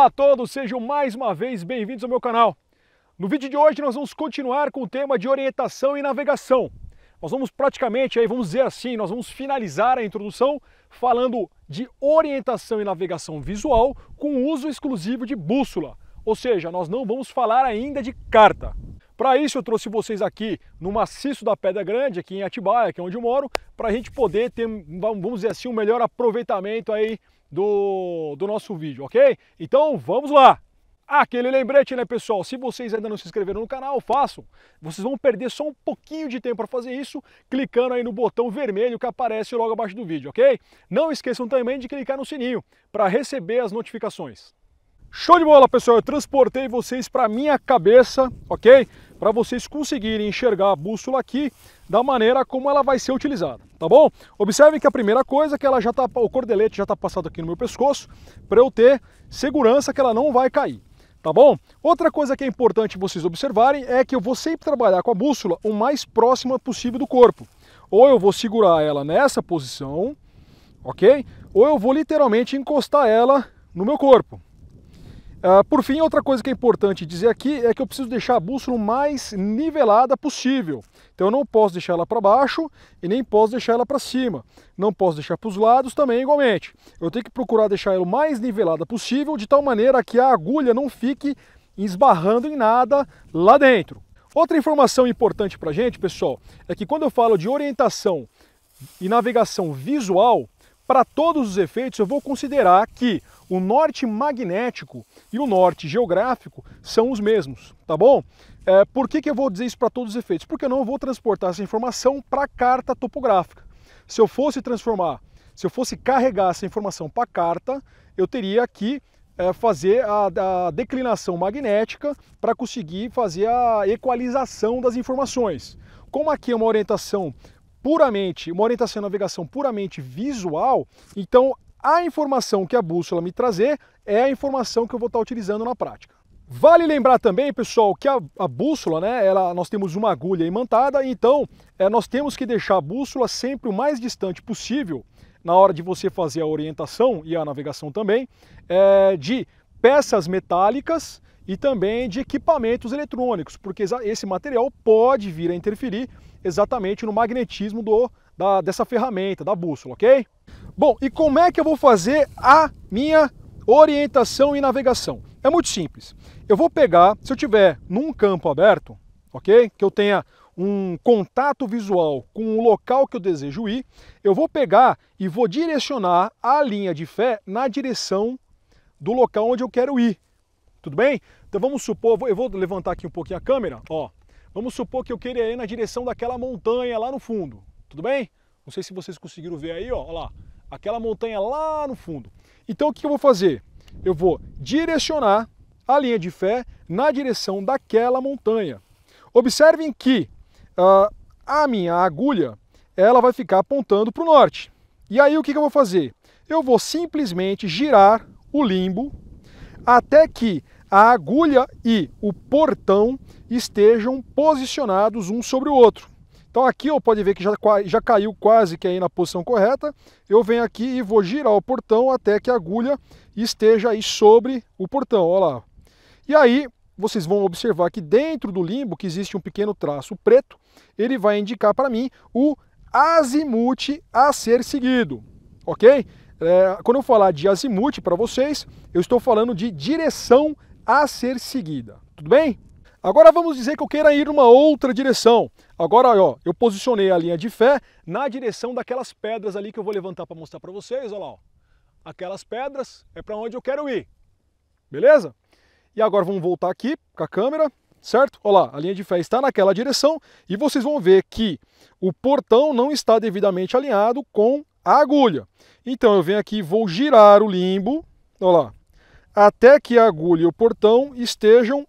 Olá a todos, sejam mais uma vez bem-vindos ao meu canal. No vídeo de hoje nós vamos continuar com o tema de orientação e navegação. Nós vamos praticamente, aí vamos dizer assim, nós vamos finalizar a introdução falando de orientação e navegação visual com uso exclusivo de bússola. Ou seja, nós não vamos falar ainda de carta. Para isso eu trouxe vocês aqui no maciço da Pedra Grande, aqui em Atibaia, que é onde eu moro, para a gente poder ter, vamos dizer assim, um melhor aproveitamento aí do, do nosso vídeo, ok? Então vamos lá! Aquele lembrete, né, pessoal? Se vocês ainda não se inscreveram no canal, façam. Vocês vão perder só um pouquinho de tempo para fazer isso, clicando aí no botão vermelho que aparece logo abaixo do vídeo, ok? Não esqueçam também de clicar no sininho para receber as notificações. Show de bola, pessoal! Eu transportei vocês para minha cabeça, ok? para vocês conseguirem enxergar a bússola aqui da maneira como ela vai ser utilizada, tá bom? Observem que a primeira coisa é que ela já tá, o cordelete já está passado aqui no meu pescoço para eu ter segurança que ela não vai cair, tá bom? Outra coisa que é importante vocês observarem é que eu vou sempre trabalhar com a bússola o mais próxima possível do corpo. Ou eu vou segurar ela nessa posição, ok? Ou eu vou literalmente encostar ela no meu corpo, ah, por fim, outra coisa que é importante dizer aqui é que eu preciso deixar a bússola o mais nivelada possível. Então eu não posso deixar ela para baixo e nem posso deixar ela para cima. Não posso deixar para os lados também igualmente. Eu tenho que procurar deixar ela o mais nivelada possível, de tal maneira que a agulha não fique esbarrando em nada lá dentro. Outra informação importante para gente, pessoal, é que quando eu falo de orientação e navegação visual, para todos os efeitos, eu vou considerar que o norte magnético e o norte geográfico são os mesmos, tá bom? É, por que, que eu vou dizer isso para todos os efeitos? Porque eu não vou transportar essa informação para a carta topográfica. Se eu fosse transformar, se eu fosse carregar essa informação para a carta, eu teria que é, fazer a, a declinação magnética para conseguir fazer a equalização das informações. Como aqui é uma orientação puramente, uma orientação tá e navegação puramente visual, então a informação que a bússola me trazer é a informação que eu vou estar tá utilizando na prática. Vale lembrar também, pessoal, que a, a bússola, né, ela, nós temos uma agulha imantada, então é, nós temos que deixar a bússola sempre o mais distante possível na hora de você fazer a orientação e a navegação também, é, de peças metálicas e também de equipamentos eletrônicos, porque esse material pode vir a interferir exatamente no magnetismo do, da, dessa ferramenta, da bússola, ok? Bom, e como é que eu vou fazer a minha orientação e navegação? É muito simples. Eu vou pegar, se eu tiver num campo aberto, ok? Que eu tenha um contato visual com o local que eu desejo ir, eu vou pegar e vou direcionar a linha de fé na direção do local onde eu quero ir. Tudo bem? Então vamos supor, eu vou levantar aqui um pouquinho a câmera, ó. Vamos supor que eu queira ir na direção daquela montanha lá no fundo, tudo bem? Não sei se vocês conseguiram ver aí, ó, ó lá, aquela montanha lá no fundo. Então o que eu vou fazer? Eu vou direcionar a linha de fé na direção daquela montanha. Observem que uh, a minha agulha ela vai ficar apontando para o norte. E aí o que, que eu vou fazer? Eu vou simplesmente girar o limbo até que a agulha e o portão estejam posicionados um sobre o outro. Então aqui eu pode ver que já, já caiu quase que aí na posição correta. Eu venho aqui e vou girar o portão até que a agulha esteja aí sobre o portão, olha lá. E aí vocês vão observar que dentro do limbo, que existe um pequeno traço preto, ele vai indicar para mim o azimute a ser seguido, ok? É, quando eu falar de azimute para vocês, eu estou falando de direção a ser seguida. Tudo bem? Agora vamos dizer que eu queira ir numa outra direção. Agora, ó, eu posicionei a linha de fé na direção daquelas pedras ali que eu vou levantar para mostrar para vocês, olha lá, ó. Aquelas pedras é para onde eu quero ir. Beleza? E agora vamos voltar aqui com a câmera, certo? Olha lá, a linha de fé está naquela direção e vocês vão ver que o portão não está devidamente alinhado com a agulha. Então eu venho aqui e vou girar o limbo, olha lá, até que a agulha e o portão estejam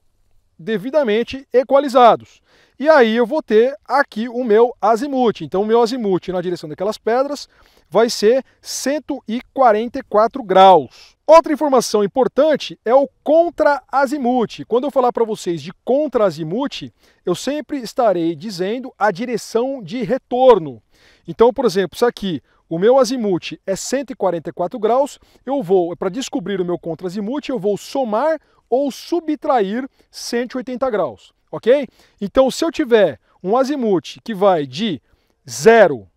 devidamente equalizados. E aí eu vou ter aqui o meu azimuth. Então o meu azimuth na direção daquelas pedras vai ser 144 graus. Outra informação importante é o contra-azimuth. Quando eu falar para vocês de contra-azimuth, eu sempre estarei dizendo a direção de retorno. Então, por exemplo, isso aqui, o meu azimuth é 144 graus, eu vou, para descobrir o meu contra-azimuth, eu vou somar ou subtrair 180 graus, ok? Então, se eu tiver um azimuth que vai de 0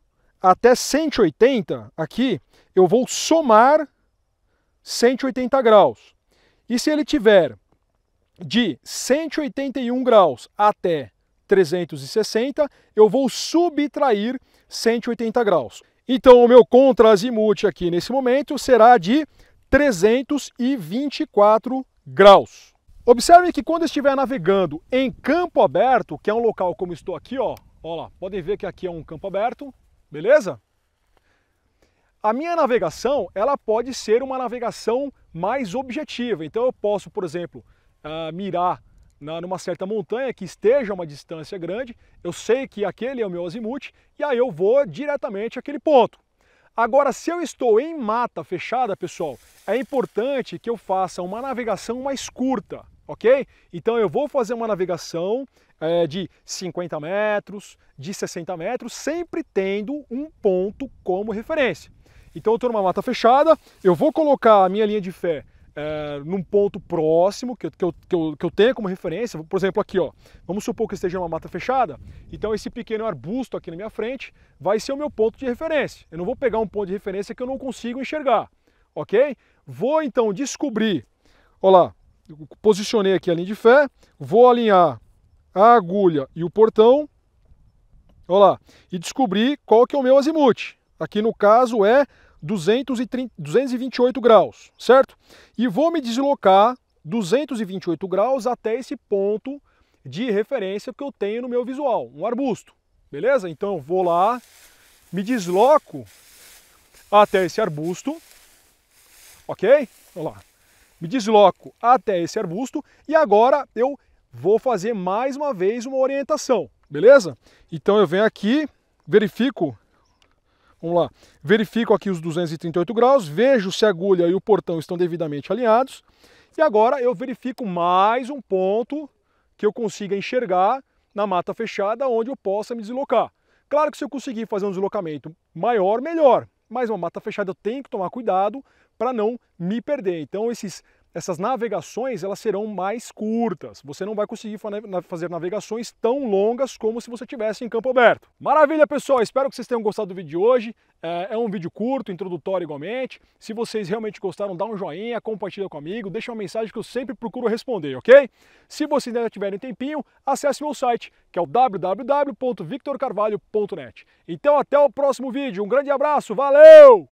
até 180 aqui, eu vou somar 180 graus. E se ele tiver de 181 graus até 360, eu vou subtrair 180 graus. Então, o meu contra-azimuth aqui nesse momento será de 324 graus. Observe que quando estiver navegando em campo aberto, que é um local como estou aqui, ó, ó lá, podem ver que aqui é um campo aberto, beleza? A minha navegação, ela pode ser uma navegação mais objetiva. Então eu posso, por exemplo, uh, mirar na, numa certa montanha que esteja a uma distância grande, eu sei que aquele é o meu azimute e aí eu vou diretamente àquele ponto. Agora, se eu estou em mata fechada, pessoal, é importante que eu faça uma navegação mais curta, ok? Então eu vou fazer uma navegação é, de 50 metros, de 60 metros, sempre tendo um ponto como referência. Então eu estou numa mata fechada, eu vou colocar a minha linha de fé é, num ponto próximo que eu, que, eu, que, eu, que eu tenha como referência, por exemplo, aqui, ó, vamos supor que esteja uma mata fechada, então esse pequeno arbusto aqui na minha frente vai ser o meu ponto de referência. Eu não vou pegar um ponto de referência que eu não consigo enxergar, ok? Vou então descobrir, ó lá, posicionei aqui a linha de fé, vou alinhar a agulha e o portão, ó lá, e descobrir qual que é o meu azimuth. Aqui no caso é 228 graus, certo? E vou me deslocar 228 graus até esse ponto de referência que eu tenho no meu visual, um arbusto, beleza? Então eu vou lá, me desloco até esse arbusto, ok? Vamos lá. Me desloco até esse arbusto e agora eu vou fazer mais uma vez uma orientação, beleza? Então eu venho aqui, verifico Vamos lá. Verifico aqui os 238 graus, vejo se a agulha e o portão estão devidamente alinhados. E agora eu verifico mais um ponto que eu consiga enxergar na mata fechada onde eu possa me deslocar. Claro que se eu conseguir fazer um deslocamento maior, melhor. Mas uma mata fechada eu tenho que tomar cuidado para não me perder. Então esses essas navegações elas serão mais curtas. Você não vai conseguir fazer navegações tão longas como se você tivesse em campo aberto. Maravilha, pessoal! Espero que vocês tenham gostado do vídeo de hoje. É, é um vídeo curto, introdutório igualmente. Se vocês realmente gostaram, dá um joinha, compartilha comigo, deixa uma mensagem que eu sempre procuro responder, ok? Se vocês ainda tiverem tempinho, acesse meu site, que é o www.victorcarvalho.net. Então até o próximo vídeo. Um grande abraço, valeu!